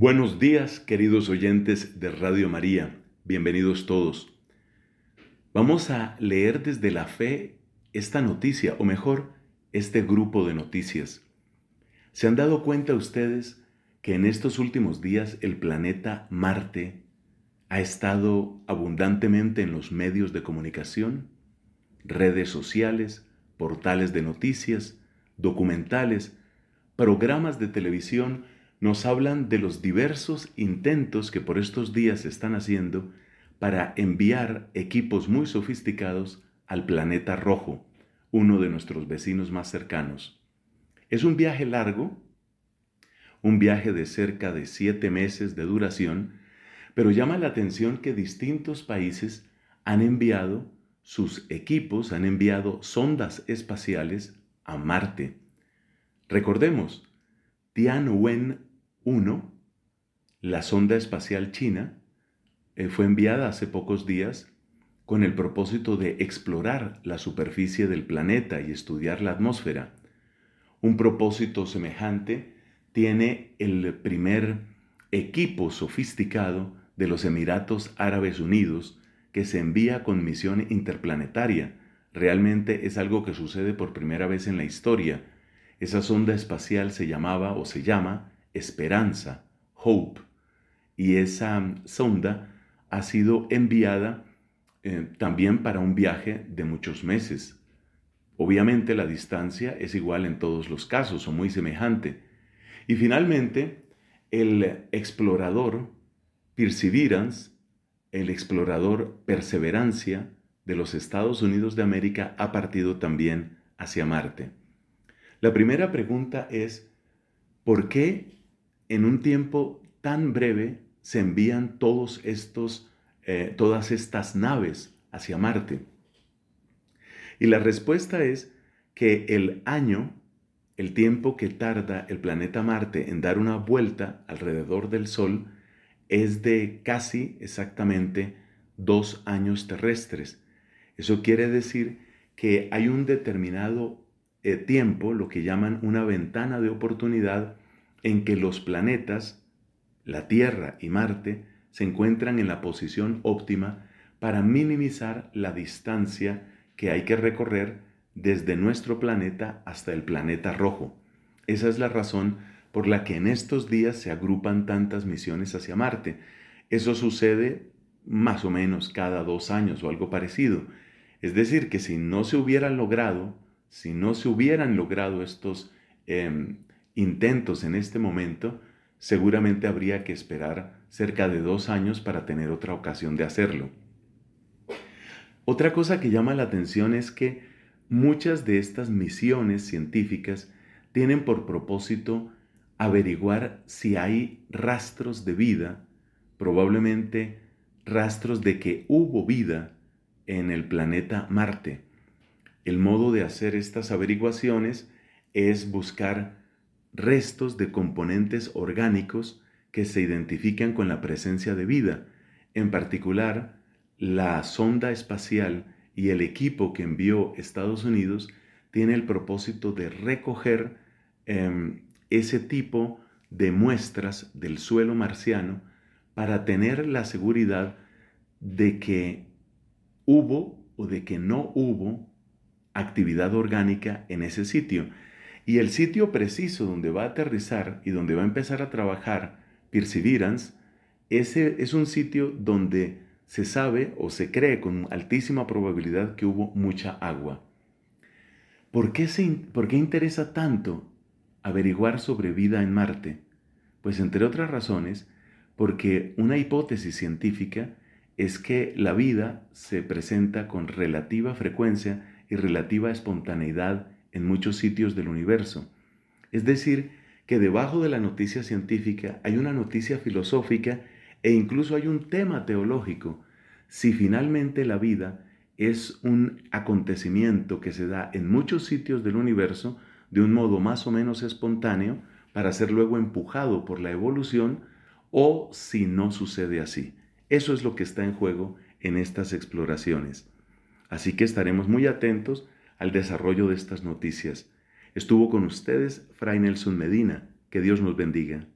Buenos días, queridos oyentes de Radio María. Bienvenidos todos. Vamos a leer desde la fe esta noticia, o mejor, este grupo de noticias. ¿Se han dado cuenta ustedes que en estos últimos días el planeta Marte ha estado abundantemente en los medios de comunicación, redes sociales, portales de noticias, documentales, programas de televisión, nos hablan de los diversos intentos que por estos días se están haciendo para enviar equipos muy sofisticados al planeta rojo, uno de nuestros vecinos más cercanos. Es un viaje largo, un viaje de cerca de siete meses de duración, pero llama la atención que distintos países han enviado sus equipos, han enviado sondas espaciales a Marte. Recordemos, Tianwen 1. la sonda espacial china eh, fue enviada hace pocos días con el propósito de explorar la superficie del planeta y estudiar la atmósfera. Un propósito semejante tiene el primer equipo sofisticado de los Emiratos Árabes Unidos que se envía con misión interplanetaria. Realmente es algo que sucede por primera vez en la historia. Esa sonda espacial se llamaba o se llama esperanza, hope. Y esa mm, sonda ha sido enviada eh, también para un viaje de muchos meses. Obviamente la distancia es igual en todos los casos o muy semejante. Y finalmente, el explorador Perseverance, el explorador Perseverancia de los Estados Unidos de América ha partido también hacia Marte. La primera pregunta es, ¿por qué en un tiempo tan breve se envían todos estos, eh, todas estas naves hacia Marte? Y la respuesta es que el año, el tiempo que tarda el planeta Marte en dar una vuelta alrededor del Sol, es de casi exactamente dos años terrestres. Eso quiere decir que hay un determinado eh, tiempo, lo que llaman una ventana de oportunidad, en que los planetas, la Tierra y Marte, se encuentran en la posición óptima para minimizar la distancia que hay que recorrer desde nuestro planeta hasta el planeta rojo. Esa es la razón por la que en estos días se agrupan tantas misiones hacia Marte. Eso sucede más o menos cada dos años o algo parecido. Es decir, que si no se hubieran logrado, si no se hubieran logrado estos em, intentos en este momento, seguramente habría que esperar cerca de dos años para tener otra ocasión de hacerlo. Otra cosa que llama la atención es que muchas de estas misiones científicas tienen por propósito averiguar si hay rastros de vida, probablemente rastros de que hubo vida en el planeta Marte. El modo de hacer estas averiguaciones es buscar restos de componentes orgánicos que se identifican con la presencia de vida, en particular la sonda espacial y el equipo que envió Estados Unidos tiene el propósito de recoger em, ese tipo de muestras del suelo marciano para tener la seguridad de que hubo o de que no hubo actividad orgánica en ese sitio. Y el sitio preciso donde va a aterrizar y donde va a empezar a trabajar Perseverance, ese es un sitio donde se sabe o se cree con altísima probabilidad que hubo mucha agua. ¿Por qué, ¿Por qué interesa tanto averiguar sobre vida en Marte? Pues entre otras razones, porque una hipótesis científica es que la vida se presenta con relativa frecuencia y relativa espontaneidad en muchos sitios del universo. Es decir, que debajo de la noticia científica hay una noticia filosófica e incluso hay un tema teológico. Si finalmente la vida es un acontecimiento que se da en muchos sitios del universo de un modo más o menos espontáneo para ser luego empujado por la evolución o si no sucede así. Eso es lo que está en juego en estas exploraciones. Así que estaremos muy atentos al desarrollo de estas noticias. Estuvo con ustedes Fray Nelson Medina. Que Dios nos bendiga.